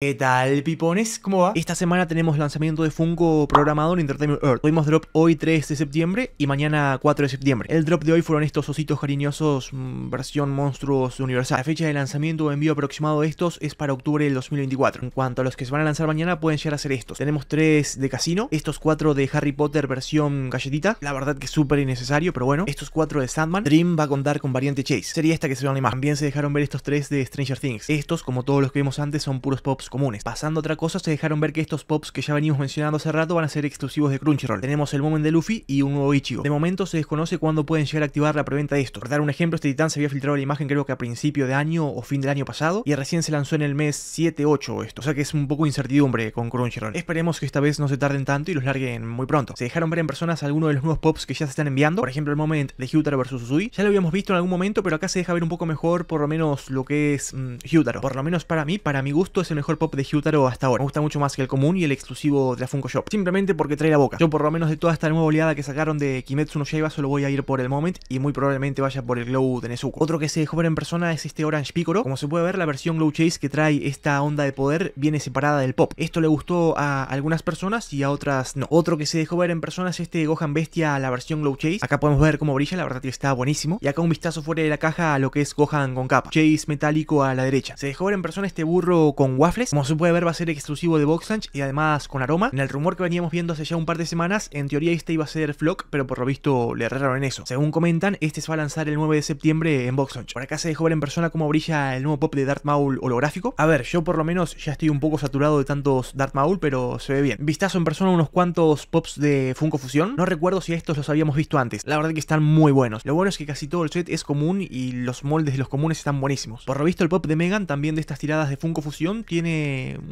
¿Qué tal, pipones? ¿Cómo va? Esta semana tenemos lanzamiento de Funko programado en Entertainment Earth. Tuvimos drop hoy 3 de septiembre y mañana 4 de septiembre. El drop de hoy fueron estos ositos cariñosos mm, versión monstruos universal. La fecha de lanzamiento o envío aproximado de estos es para octubre del 2024. En cuanto a los que se van a lanzar mañana pueden llegar a ser estos. Tenemos 3 de casino, estos 4 de Harry Potter versión galletita. La verdad que es súper innecesario, pero bueno. Estos 4 de Sandman. Dream va a contar con variante Chase. Sería esta que se van a más. También se dejaron ver estos 3 de Stranger Things. Estos, como todos los que vimos antes, son puros pops comunes. Pasando otra cosa, se dejaron ver que estos pops que ya venimos mencionando hace rato van a ser exclusivos de Crunchyroll. Tenemos el Moment de Luffy y un nuevo Ichigo. De momento se desconoce cuándo pueden llegar a activar la preventa de esto. Para dar un ejemplo, este titán se había filtrado la imagen creo que a principio de año o fin del año pasado y recién se lanzó en el mes 7-8 esto. O sea que es un poco incertidumbre con Crunchyroll. Esperemos que esta vez no se tarden tanto y los larguen muy pronto. Se dejaron ver en personas algunos de los nuevos pops que ya se están enviando. Por ejemplo, el Moment de Hyutaro vs Usui. Ya lo habíamos visto en algún momento, pero acá se deja ver un poco mejor por lo menos lo que es mmm, Por lo menos para mí, para mi gusto, es el mejor pop de Hyutaro hasta ahora. Me gusta mucho más que el común y el exclusivo de la Funko Shop. Simplemente porque trae la boca. Yo por lo menos de toda esta nueva oleada que sacaron de Kimetsu no Yaiba solo voy a ir por el Moment y muy probablemente vaya por el Glow de Nezuko. Otro que se dejó ver en persona es este Orange Picoro. Como se puede ver, la versión Glow Chase que trae esta onda de poder viene separada del pop. Esto le gustó a algunas personas y a otras no. Otro que se dejó ver en persona es este Gohan Bestia, a la versión Glow Chase. Acá podemos ver cómo brilla, la verdad que está buenísimo. Y acá un vistazo fuera de la caja a lo que es Gohan con capa. Chase metálico a la derecha. Se dejó ver en persona este burro con waffles como se puede ver va a ser exclusivo de Box y además con aroma. En el rumor que veníamos viendo hace ya un par de semanas, en teoría este iba a ser Flock, pero por lo visto le erraron en eso. Según comentan, este se va a lanzar el 9 de septiembre en Box Por acá se dejó ver en persona cómo brilla el nuevo pop de Darth Maul holográfico. A ver, yo por lo menos ya estoy un poco saturado de tantos Darth Maul, pero se ve bien. Vistazo en persona unos cuantos pops de Funko Fusión. No recuerdo si estos los habíamos visto antes. La verdad que están muy buenos. Lo bueno es que casi todo el set es común y los moldes de los comunes están buenísimos. Por lo visto el pop de Megan, también de estas tiradas de Funko Fusión, tiene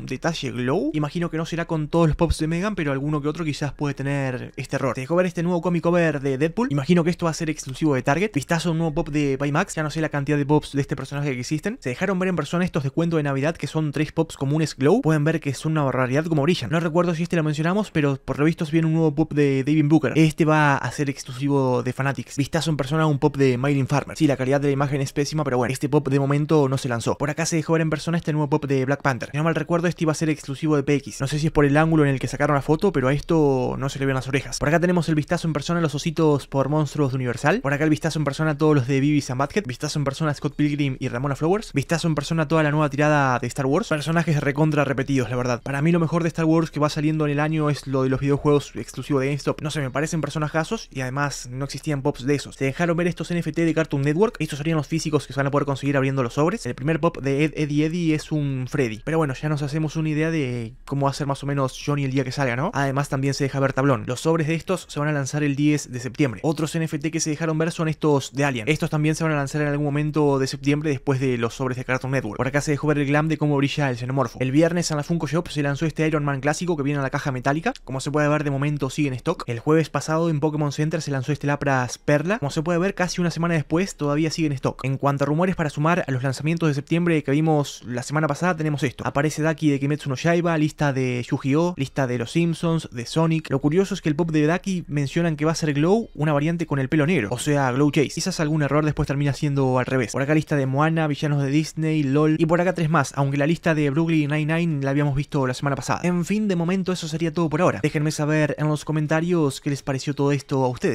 detalle glow. Imagino que no será con todos los pops de Megan, pero alguno que otro quizás puede tener este error. Te dejó ver este nuevo cómic cover de Deadpool. Imagino que esto va a ser exclusivo de Target. Vistazo a un nuevo pop de Baymax. Ya no sé la cantidad de pops de este personaje que existen. Se dejaron ver en persona estos de cuento de Navidad que son tres pops comunes glow. Pueden ver que es una barbaridad como orilla No recuerdo si este lo mencionamos, pero por lo visto viene un nuevo pop de David Booker. Este va a ser exclusivo de Fanatics. Vistazo en persona un pop de Myron Farmer. Sí, la calidad de la imagen es pésima, pero bueno, este pop de momento no se lanzó. Por acá se dejó ver en persona este nuevo pop de Black Panther. Si no mal recuerdo, este iba a ser exclusivo de PX. No sé si es por el ángulo en el que sacaron la foto, pero a esto no se le ven las orejas. Por acá tenemos el vistazo en persona a los ositos por monstruos de Universal. Por acá el vistazo en persona a todos los de Vivi and Vistazo en persona a Scott Pilgrim y Ramona Flowers. Vistazo en persona a toda la nueva tirada de Star Wars. Personajes recontra repetidos, la verdad. Para mí lo mejor de Star Wars que va saliendo en el año es lo de los videojuegos exclusivo de GameStop. No sé, me parecen personajazos y además no existían pops de esos. Se dejaron ver estos NFT de Cartoon Network. Estos serían los físicos que se van a poder conseguir abriendo los sobres. El primer pop de Ed, Eddie Eddie es un Freddy. Pero bueno, bueno, ya nos hacemos una idea de cómo va a ser más o menos Johnny el día que salga, ¿no? Además también se deja ver tablón. Los sobres de estos se van a lanzar el 10 de septiembre. Otros NFT que se dejaron ver son estos de Alien. Estos también se van a lanzar en algún momento de septiembre después de los sobres de Cartoon Network. Por acá se dejó ver el glam de cómo brilla el xenomorfo. El viernes en la Funko Shop se lanzó este Iron Man clásico que viene en la caja metálica. Como se puede ver de momento sigue en stock. El jueves pasado en Pokémon Center se lanzó este Lapras Perla. Como se puede ver casi una semana después todavía sigue en stock. En cuanto a rumores para sumar a los lanzamientos de septiembre que vimos la semana pasada tenemos esto. Aparece Daki de Kimetsu no lista de Yu-Gi-Oh, lista de Los Simpsons, de Sonic. Lo curioso es que el pop de Daki mencionan que va a ser Glow, una variante con el pelo negro, o sea, Glow Chase. Quizás algún error después termina siendo al revés. Por acá lista de Moana, villanos de Disney, LOL, y por acá tres más, aunque la lista de Brooklyn 99 la habíamos visto la semana pasada. En fin, de momento eso sería todo por ahora. Déjenme saber en los comentarios qué les pareció todo esto a ustedes.